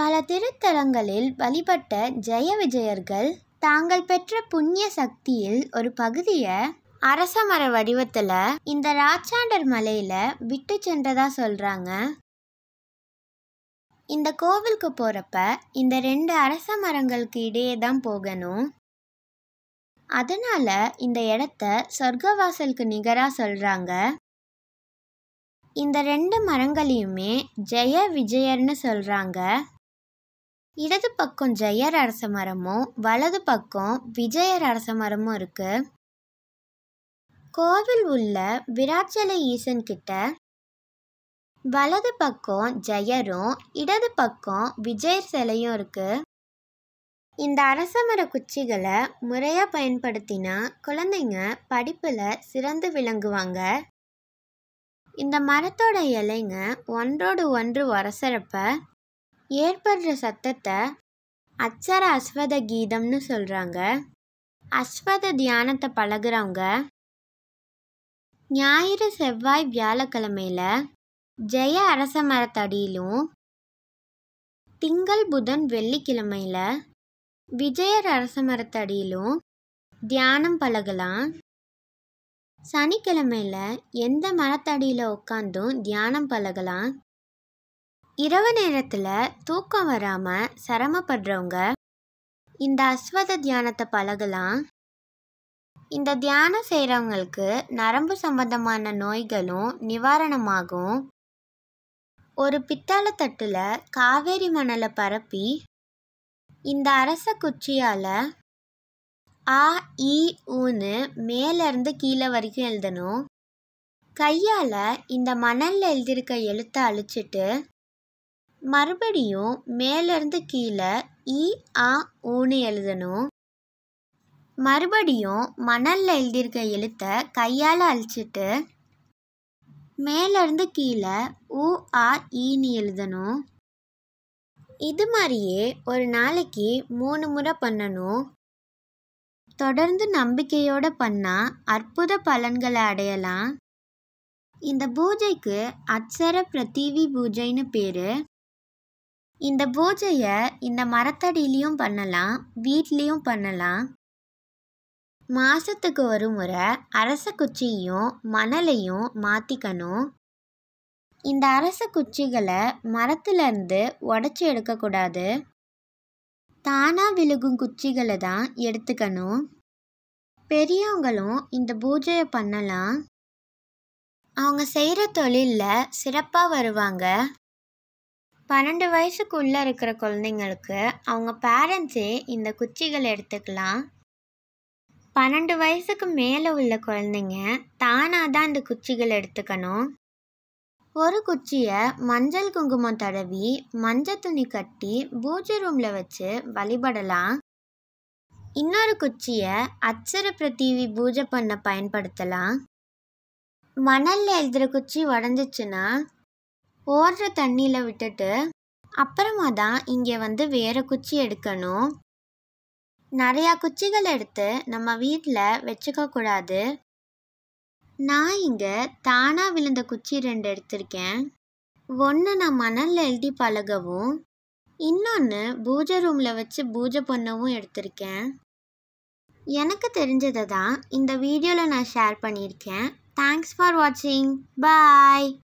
பல திருத்தலங்களில் வழிபட்ட ஜெய விஜயர்கள் தாங்கள் பெற்ற புண்ணிய சக்தியில் ஒரு பகுதியை மர வடிவத்தில் இந்த ராச்சாண்டர் மலையில் விட்டு சென்றதா சொல்கிறாங்க இந்த கோவிலுக்கு போகிறப்ப இந்த ரெண்டு அரச மரங்களுக்கு இடையே தான் போகணும் அதனால் இந்த இடத்த சொர்க்கவாசலுக்கு நிகராக சொல்கிறாங்க இந்த ரெண்டு மரங்களையுமே ஜெய விஜயர்னு சொல்கிறாங்க இடது பக்கம் ஜெயர் அரச மரமும் வலது பக்கம் விஜயர் அரச மரமும் இருக்கு கோவில் உள்ள விராட்சலை ஈசன் கிட்ட வலது பக்கம் ஜெயரும் இடது பக்கம் விஜயர் சிலையும் இருக்கு இந்த அரச மர குச்சிகளை முறையாக பயன்படுத்தினா குழந்தைங்க படிப்பில் சிறந்து விளங்குவாங்க இந்த மரத்தோட இலைங்க ஒன்றோடு ஒன்று உரசறப்ப ஏற்படுற சத்தத்தை அச்சர அஸ்வத கீதம்னு சொல்கிறாங்க அஸ்வத தியானத்தை பழகிறவங்க ஞாயிறு செவ்வாய் வியாழக்கிழமையில் ஜெய அரச மரத்தடியிலும் திங்கள் புதன் வெள்ளிக்கிழமையில் விஜயர் அரச மரத்தடியிலும் தியானம் பழகலாம் சனிக்கிழமையில் எந்த மரத்தடியில் உட்காந்தும் தியானம் பழகலாம் இரவு நேரத்தில் தூக்கம் வராமல் சிரமப்படுறவங்க இந்த அஸ்வத தியானத்தை பழகலாம் இந்த தியானம் செய்கிறவங்களுக்கு நரம்பு சம்பந்தமான நோய்களும் நிவாரணமாகும் ஒரு பித்தளை தட்டில் காவேரி மணலை பரப்பி இந்த அரச குச்சியால் ஆ இ ஊன்னு மேலேருந்து கீழே வரைக்கும் எழுதணும் கையால் இந்த மணலில் எழுதியிருக்க எழுத்தை அழிச்சிட்டு மறுபடியும் மேலேருந்து கீழே இ ஆ ஊன்னு எழுதணும் மறுபடியும் மணலில் எழுதியிருக்க எழுத்தை கையால் அழிச்சிட்டு மேலேருந்து கீழே ஊ ஆ ஈன்னு எழுதணும் இது மாதிரியே ஒரு நாளைக்கு மூணு முறை பண்ணணும் தொடர்ந்து நம்பிக்கையோடு பண்ணால் அற்புத பலன்களை அடையலாம் இந்த பூஜைக்கு அட்சர பிரதீவி பூஜைன்னு பேர் இந்த பூஜையை இந்த மரத்தடியிலையும் பண்ணலாம் வீட்லேயும் பண்ணலாம் மாதத்துக்கு ஒரு முறை அரச குச்சியையும் மணலையும் மாற்றிக்கணும் இந்த அரச குச்சிகளை மரத்துலேருந்து உடச்சி எடுக்கக்கூடாது தானாக விழுகும் குச்சிகளை தான் எடுத்துக்கணும் பெரியவங்களும் இந்த பூஜையை பண்ணலாம் அவங்க செய்கிற தொழிலில் சிறப்பாக வருவாங்க பன்னெண்டு வயசுக்குள்ளே இருக்கிற குழந்தைங்களுக்கு அவங்க பேரண்ட்ஸே இந்த குச்சிகளை எடுத்துக்கலாம் பன்னெண்டு வயசுக்கு மேலே உள்ள குழந்தைங்க தானாக தான் இந்த குச்சிகளை எடுத்துக்கணும் ஒரு குச்சியை மஞ்சள் குங்குமம் தடவி மஞ்சள் துணி கட்டி பூஜை ரூமில் வச்சு வழிபடலாம் இன்னொரு குச்சியை அச்சர பிரதீவி பூஜை பண்ண பயன்படுத்தலாம் மணலில் எழுதுகிற குச்சி உடஞ்சிச்சுன்னா ஓடுற தண்ணியில் விட்டுட்டு அப்புறமா தான் இங்கே வந்து வேறு குச்சி எடுக்கணும் நிறையா குச்சிகள் எடுத்து நம்ம வீட்டில் வச்சுக்கக்கூடாது நான் இங்கே தானாக விழுந்த குச்சி ரெண்டு எடுத்திருக்கேன் ஒன்று நான் மணலில் எழுதி பழகவும் இன்னொன்று பூஜை ரூமில் வச்சு பூஜை பொண்ணவும் எடுத்திருக்கேன் எனக்கு தெரிஞ்சதை தான் இந்த வீடியோவில் நான் ஷேர் பண்ணியிருக்கேன் தேங்க்ஸ் ஃபார் வாட்சிங் பாய்